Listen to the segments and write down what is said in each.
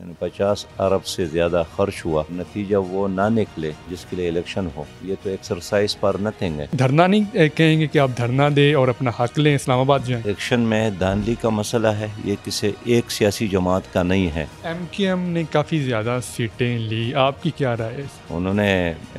यानी पचास अरब से ज़्यादा खर्च हुआ नतीजा वो ना निकले जिसके लिए इलेक्शन हो ये तो एक्सरसाइज पर नथिंग है धरना नहीं कहेंगे कि आप धरना दे और अपना हक लें इस्लामाबाद जाएं इलेक्शन में धांधली का मसला है ये किसी एक सियासी जमात का नहीं है एम के एम ने काफ़ी ज़्यादा सीटें ली आपकी क्या राय है उन्होंने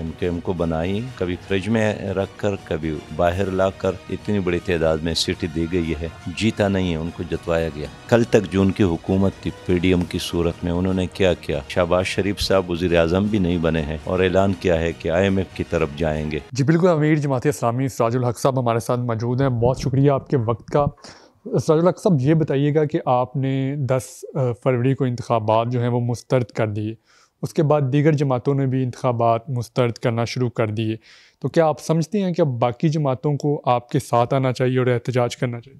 एम के एम को बनाई कभी फ्रिज में रख कर कभी बाहर ला कर इतनी बड़ी तादाद में सीटें दी गई है जीता नहीं है उनको जतवाया गया कल तक जो उनकी हुकूमत थी पी डी एम की सूरत में उन्होंने क्या किया शहबाज शरीफ साहब वजी अजम भी नहीं बने हैं और ऐलान किया है कि आई एम एफ की तरफ जाएंगे जी बिल्कुल अमीर जमात इस्लामी सराजुल हक साहब हमारे साथ मौजूद हैं बहुत शुक्रिया आपके वक्त का सराजुल हक साहब ये बताइएगा कि आपने दस फरवरी को इंतबात जो हैं वो मुस्तरद कर दिए उसके बाद दीगर जमातों ने भी इंतबात मुस्तरद करना शुरू कर दिए तो क्या आप समझते हैं कि अब बाकी जमातों को आपके साथ आना चाहिए और एहतजाज करना चाहिए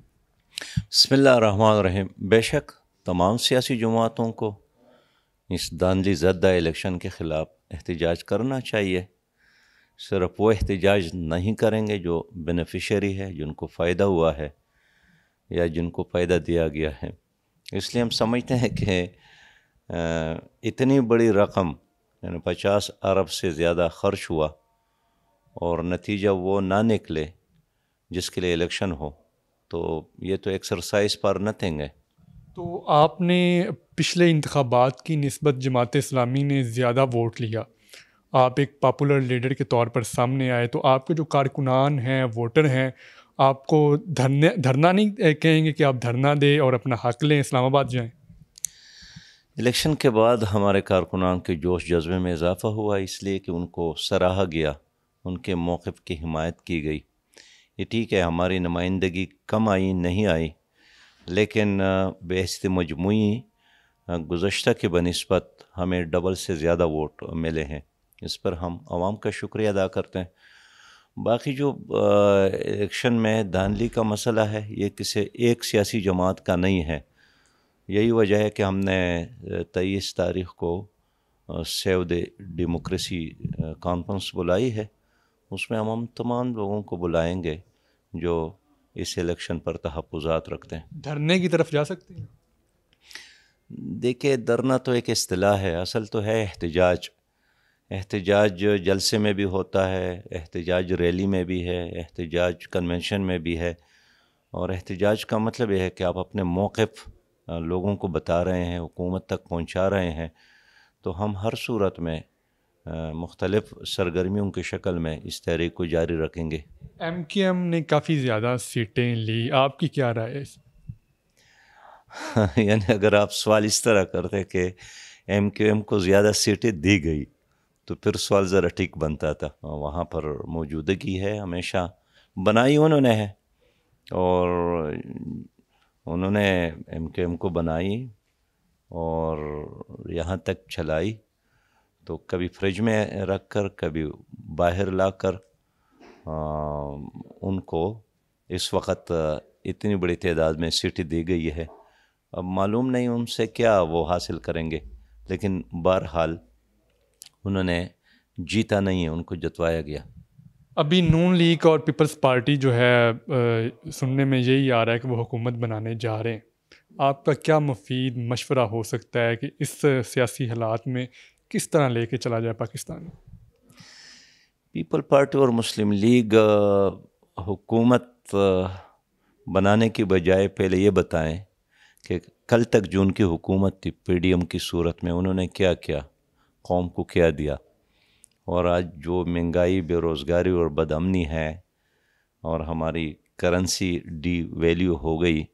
बसमिल्ल रहीम बेशक तमाम सियासी जमातों को इस दानली जदा इलेक्शन के ख़िलाफ़ एहतजाज करना चाहिए सिर्फ वो एहतजाज नहीं करेंगे जो बेनिफिशरी है जिनको फ़ायदा हुआ है या जिनको फ़ायदा दिया गया है इसलिए हम समझते हैं कि इतनी बड़ी रकम यानी पचास अरब से ज़्यादा खर्च हुआ और नतीजा वो ना निकले जिसके लिए इलेक्शन हो तो ये तो एक्सरसाइज पर नथिंग है तो आपने पिछले इंतबात की नस्बत जमात इस्लामी ने ज़्यादा वोट लिया आप एक पॉपुलर लीडर के तौर पर सामने आए तो आपके जो कारकुनान हैं वोटर हैं आपको धरने धरना नहीं कहेंगे कि आप धरना दें और अपना हक लें इस्लामाबाद जाएं इलेक्शन के बाद हमारे कारकुनान के जोश जज्बे में इजाफ़ा हुआ इसलिए कि उनको सराहा गया उनके मौक़ की हिमायत की गई ये ठीक है हमारी नुमाइंदगी कम आई नहीं आई लेकिन बहस्त मजमू गुज्त के बनस्बत हमें डबल से ज़्यादा वोट मिले हैं इस पर हम आवाम का शुक्रिया अदा करते हैं बाकी जो इलेक्शन में धानली का मसला है ये किसी एक सियासी जमात का नहीं है यही वजह है कि हमने तेईस तारीख को सेव द डेमोक्रेसी कॉन्फ्रेंस बुलाई है उसमें हम हम तमाम लोगों को बुलाएंगे जो इस इलेक्शन पर तहफात रखते हैं धरने की तरफ जा सकते हैं देखिए धरना तो एक अतलाह है असल तो है एहतजाज एहतजाज जलसे में भी होता है एहतजाज रैली में भी है एहतजाज कन्वेंशन में भी है और एहतजाज का मतलब यह है कि आप अपने मौक़ लोगों को बता रहे हैं हुकूमत तक पहुंचा रहे हैं तो हम हर सूरत में मुख्तलिफ सरगर्मियों की शक्ल में इस तहरीक को जारी रखेंगे एम के एम ने काफ़ी ज़्यादा सीटें ली आपकी क्या राय है यानी अगर आप सवाल इस तरह करते कि एम क्यू एम को ज़्यादा सीटें दी गई तो फिर सवाल ज़रा ठीक बनता था वहाँ पर मौजूदगी है हमेशा बनाई उन्होंने है और उन्होंने एम क्यू एम को बनाई और यहाँ तक चलाई तो कभी फ्रिज में रख कर कभी बाहर ला कर आ, उनको इस वक्त इतनी बड़ी तादाद में सीटी दी गई है अब मालूम नहीं उनसे क्या वो हासिल करेंगे लेकिन बहरहाल उन्होंने जीता नहीं है उनको जतवाया गया अभी नून लीग और पीपल्स पार्टी जो है आ, सुनने में यही आ रहा है कि वो हुकूमत बनाने जा रहे हैं आपका क्या मुफीद मशवरा हो सकता है कि इस सियासी हालात में किस तरह लेके चला जाए पाकिस्तान पीपल पार्टी और मुस्लिम लीग हुकूमत बनाने की बजाय पहले ये बताएं कि कल तक जो उनकी हुकूमत थी एम की सूरत में उन्होंने क्या किया कौम को क्या दिया और आज जो महंगाई बेरोज़गारी और बदमनी है और हमारी करेंसी डी वैल्यू हो गई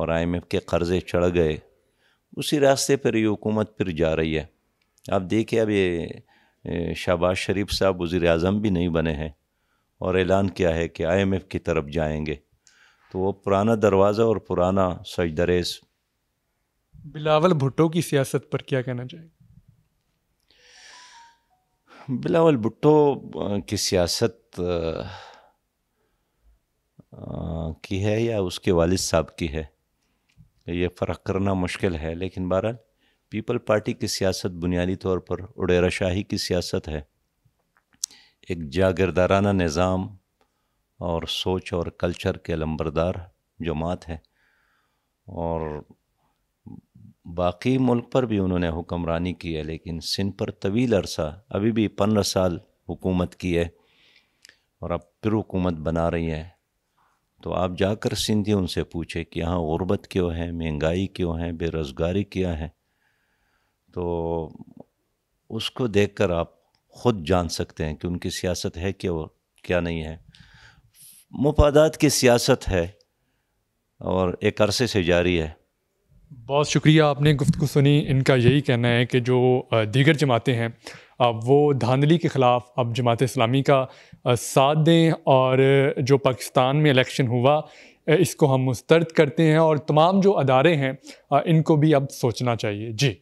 और आईएमएफ के कर्ज़े चढ़ गए उसी रास्ते पर ये हुकूमत फिर जा रही है आप देखिए अब ये शहबाज शरीफ साहब वज़ी अजम भी नहीं बने हैं और ऐलान किया है कि आईएमएफ की तरफ जाएंगे तो वो पुराना दरवाज़ा और पुराना सजदरेस बिलावल भुट्टो की सियासत पर क्या कहना चाहेंगे बिलावल भुट्टो की सियासत की है या उसके वालिद साहब की है ये फ़र्क करना मुश्किल है लेकिन बहरहाल पीपल पार्टी की सियासत बुनियादी तौर पर उडेरा शाही की सियासत है एक जागरदाराना निज़ाम और सोच और कल्चर के लंबरदार जमात है और बाकी मुल्क पर भी उन्होंने हुक्मरानी की है लेकिन सिंध पर तवील अरसा अभी भी पंद्रह साल हुकूमत की है और अब फिर हुकूमत बना रही है तो आप जाकर सिंधी उनसे पूछे कि यहाँ गुर्बत क्यों है महंगाई क्यों है बेरोज़गारी क्या है तो उसको देखकर आप ख़ुद जान सकते हैं कि उनकी सियासत है क्या और क्या नहीं है मुफादात की सियासत है और एक अरसे से जारी है बहुत शुक्रिया आपने गुफ्तु सुनी इनका यही कहना है कि जो दीगर जमातें हैं वो धांधली के ख़िलाफ़ अब जमात इस्लामी का साथ दें और जो पाकिस्तान में इलेक्शन हुआ इसको हम मुस्तरद करते हैं और तमाम जो अदारे हैं इनको भी अब सोचना चाहिए जी